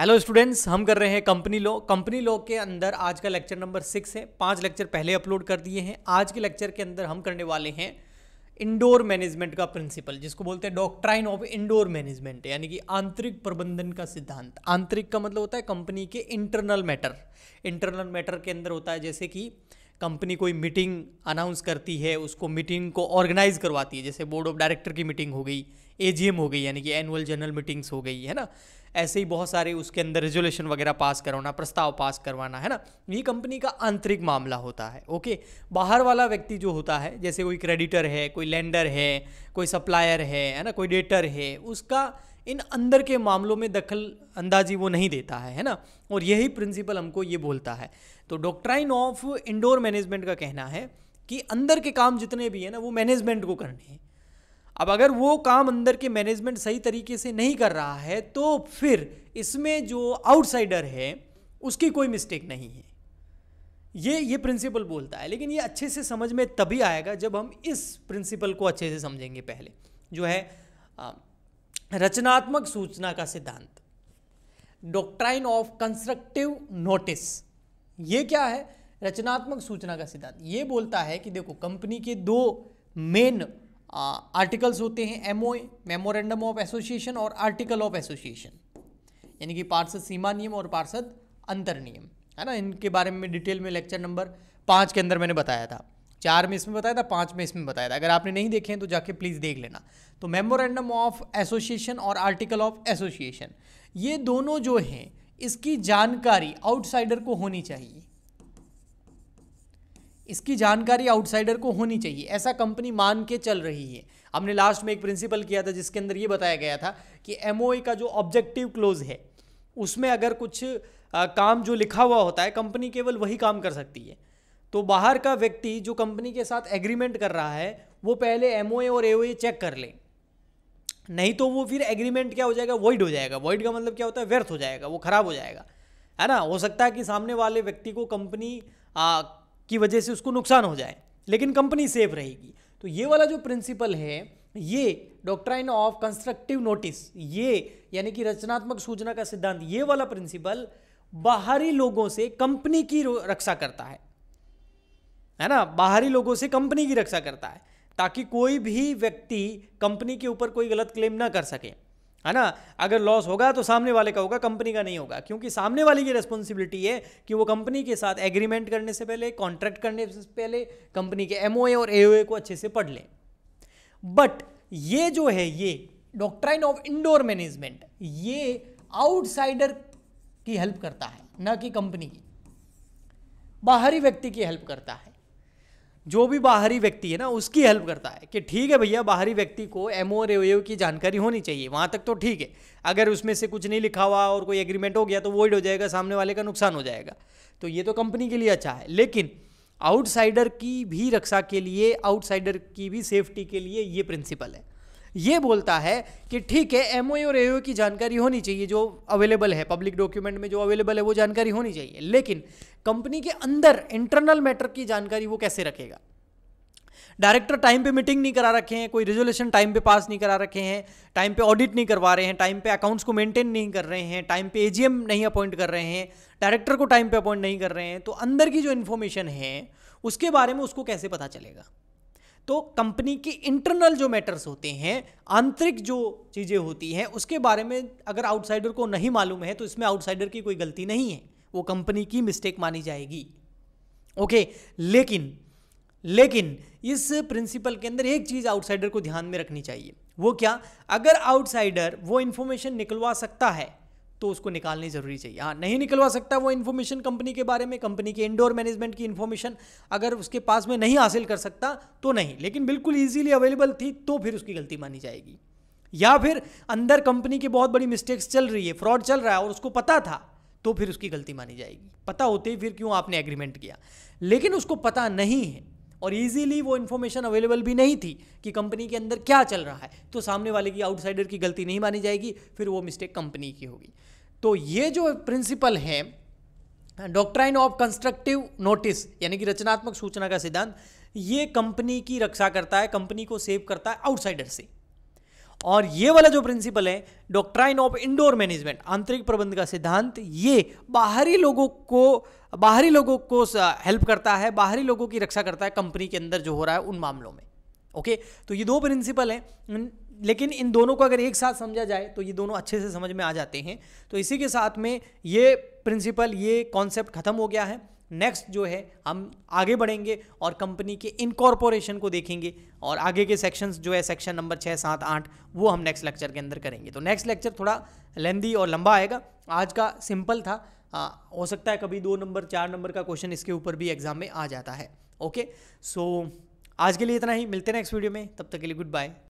hello students हम कर रहे हैं कंपनी लॉ कंपनी लॉ के अंदर आज का लेक्चर नंबर सिक्स है पांच लेक्चर पहले अपलोड कर दिए हैं आज के लेक्चर के अंदर हम करने वाले हैं इंडोर मैनेजमेंट का प्रिंसिपल जिसको बोलते हैं डॉक्ट्राइन ऑफ इंडोर मैनेजमेंट यानी कि आंतरिक प्रबंधन का सिद्धांत आंतरिक का मतलब होता है कंपनी के इंटरनल मैटर इंटरनल मैटर के अंदर होता है जैसे कि कंपनी कोई मीटिंग अनाउंस करती है उसको मीटिंग को ऑर्गेनाइज करवाती है जैसे बोर्ड ऑफ डायरेक्टर की मीटिंग हो गई ए हो गई यानी कि एनुअल जनरल मीटिंग्स हो गई है ना ऐसे ही बहुत सारे उसके अंदर रेजोल्यूशन वगैरह पास करवाना प्रस्ताव पास करवाना है ना ये कंपनी का आंतरिक मामला होता है ओके बाहर वाला व्यक्ति जो होता है जैसे कोई क्रेडिटर है कोई लेंडर है कोई सप्लायर है है ना कोई डेटर है उसका इन अंदर के मामलों में दखल अंदाजी वो नहीं देता है है ना और यही प्रिंसिपल हमको ये बोलता है तो डॉक्ट्राइन ऑफ इंडोर मैनेजमेंट का कहना है कि अंदर के काम जितने भी हैं ना वो मैनेजमेंट को करने हैं अब अगर वो काम अंदर के मैनेजमेंट सही तरीके से नहीं कर रहा है तो फिर इसमें जो आउटसाइडर है उसकी कोई मिस्टेक नहीं है ये ये प्रिंसिपल बोलता है लेकिन ये अच्छे से समझ में तभी आएगा जब हम इस प्रिंसिपल को अच्छे से समझेंगे पहले जो है रचनात्मक सूचना का सिद्धांत डॉक्ट्राइन ऑफ कंस्ट्रक्टिव नोटिस ये क्या है रचनात्मक सूचना का सिद्धांत ये बोलता है कि देखो कंपनी के दो मेन आर्टिकल्स होते हैं एम मेमोरेंडम ऑफ एसोसिएशन और आर्टिकल ऑफ एसोसिएशन यानी कि पार्षद सीमा नियम और पार्षद अंतर नियम है ना इनके बारे में डिटेल में लेक्चर नंबर पाँच के अंदर मैंने बताया था चार में इसमें बताया था पाँच में इसमें बताया था अगर आपने नहीं देखे हैं तो जाके प्लीज़ देख लेना तो मेमोरेंडम ऑफ एसोसिएशन और आर्टिकल ऑफ एसोसिएशन ये दोनों जो हैं इसकी जानकारी आउटसाइडर को होनी चाहिए इसकी जानकारी आउटसाइडर को होनी चाहिए ऐसा कंपनी मान के चल रही है हमने लास्ट में एक प्रिंसिपल किया था जिसके अंदर ये बताया गया था कि एम का जो ऑब्जेक्टिव क्लोज है उसमें अगर कुछ आ, काम जो लिखा हुआ होता है कंपनी केवल वही काम कर सकती है तो बाहर का व्यक्ति जो कंपनी के साथ एग्रीमेंट कर रहा है वो पहले एम और ए चेक कर लें नहीं तो वो फिर एग्रीमेंट क्या हो जाएगा वॉइड हो जाएगा वॉइड का मतलब क्या होता है व्यर्थ हो जाएगा वो ख़राब हो जाएगा है ना हो सकता है कि सामने वाले व्यक्ति को कंपनी की वजह से उसको नुकसान हो जाए लेकिन कंपनी सेफ रहेगी तो ये वाला जो प्रिंसिपल है ये डॉक्ट्राइन ऑफ कंस्ट्रक्टिव नोटिस ये यानी कि रचनात्मक सूचना का सिद्धांत ये वाला प्रिंसिपल बाहरी लोगों से कंपनी की रक्षा करता है है ना बाहरी लोगों से कंपनी की रक्षा करता है ताकि कोई भी व्यक्ति कंपनी के ऊपर कोई गलत क्लेम ना कर सके है ना अगर लॉस होगा तो सामने वाले का होगा कंपनी का नहीं होगा क्योंकि सामने वाले की रिस्पॉन्सिबिलिटी है कि वो कंपनी के साथ एग्रीमेंट करने से पहले कॉन्ट्रैक्ट करने से पहले कंपनी के एम और ए को अच्छे से पढ़ लें बट ये जो है ये डॉक्ट्राइन ऑफ इंडोर मैनेजमेंट ये आउटसाइडर की हेल्प करता है ना कि कंपनी की बाहरी व्यक्ति की हेल्प करता है जो भी बाहरी व्यक्ति है ना उसकी हेल्प करता है कि ठीक है भैया बाहरी व्यक्ति को एम ओ की जानकारी होनी चाहिए वहाँ तक तो ठीक है अगर उसमें से कुछ नहीं लिखा हुआ और कोई एग्रीमेंट हो गया तो वोइड हो जाएगा सामने वाले का नुकसान हो जाएगा तो ये तो कंपनी के लिए अच्छा है लेकिन आउटसाइडर की भी रक्षा के लिए आउटसाइडर की भी सेफ्टी के लिए ये प्रिंसिपल है ये बोलता है कि ठीक है एम और ए की जानकारी होनी चाहिए जो अवेलेबल है पब्लिक डॉक्यूमेंट में जो अवेलेबल है वो जानकारी होनी चाहिए लेकिन कंपनी के अंदर इंटरनल मैटर की जानकारी वो कैसे रखेगा डायरेक्टर टाइम पे मीटिंग नहीं करा रखे हैं कोई रेजोल्यूशन टाइम पे पास नहीं करा रखे हैं टाइम पे ऑडिट नहीं करवा रहे हैं टाइम पे अकाउंट्स को मेंटेन नहीं कर रहे हैं टाइम पे एजीएम नहीं अपॉइंट कर रहे हैं डायरेक्टर को टाइम पे अपॉइंट नहीं कर रहे हैं तो अंदर की जो इन्फॉर्मेशन है उसके बारे में उसको कैसे पता चलेगा तो कंपनी की इंटरनल जो मैटर्स होते हैं आंतरिक जो चीज़ें होती हैं उसके बारे में अगर आउटसाइडर को नहीं मालूम है तो इसमें आउटसाइडर की कोई गलती नहीं है वो कंपनी की मिस्टेक मानी जाएगी ओके लेकिन लेकिन इस प्रिंसिपल के अंदर एक चीज़ आउटसाइडर को ध्यान में रखनी चाहिए वो क्या अगर आउटसाइडर वो इंफॉर्मेशन निकलवा सकता है तो उसको निकालनी जरूरी चाहिए हाँ नहीं निकलवा सकता वो इन्फॉर्मेशन कंपनी के बारे में कंपनी के इंडोर मैनेजमेंट की इन्फॉर्मेशन अगर उसके पास में नहीं हासिल कर सकता तो नहीं लेकिन बिल्कुल ईजिली अवेलेबल थी तो फिर उसकी गलती मानी जाएगी या फिर अंदर कंपनी की बहुत बड़ी मिस्टेक्स चल रही है फ्रॉड चल रहा है और उसको पता था तो फिर उसकी गलती मानी जाएगी पता होते ही फिर क्यों आपने एग्रीमेंट किया लेकिन उसको पता नहीं है और इजीली वो इन्फॉर्मेशन अवेलेबल भी नहीं थी कि कंपनी के अंदर क्या चल रहा है तो सामने वाले की आउटसाइडर की गलती नहीं मानी जाएगी फिर वो मिस्टेक कंपनी की होगी तो ये जो प्रिंसिपल है डॉक्ट्राइन ऑफ कंस्ट्रक्टिव नोटिस यानी कि रचनात्मक सूचना का सिद्धांत ये कंपनी की रक्षा करता है कंपनी को सेव करता है आउटसाइडर से और ये वाला जो प्रिंसिपल है डॉक्ट्राइन ऑफ इंडोर मैनेजमेंट आंतरिक प्रबंध का सिद्धांत ये बाहरी लोगों को बाहरी लोगों को हेल्प करता है बाहरी लोगों की रक्षा करता है कंपनी के अंदर जो हो रहा है उन मामलों में ओके तो ये दो प्रिंसिपल हैं लेकिन इन दोनों को अगर एक साथ समझा जाए तो ये दोनों अच्छे से समझ में आ जाते हैं तो इसी के साथ में ये प्रिंसिपल ये कॉन्सेप्ट खत्म हो गया है नेक्स्ट जो है हम आगे बढ़ेंगे और कंपनी के इनकॉर्पोरेशन को देखेंगे और आगे के सेक्शंस जो है सेक्शन नंबर छः सात आठ वो हम नेक्स्ट लेक्चर के अंदर करेंगे तो नेक्स्ट लेक्चर थोड़ा लेंदी और लंबा आएगा आज का सिंपल था आ, हो सकता है कभी दो नंबर चार नंबर का क्वेश्चन इसके ऊपर भी एग्जाम में आ जाता है ओके सो आज के लिए इतना ही मिलते हैं नेक्स्ट वीडियो में तब तक के लिए गुड बाय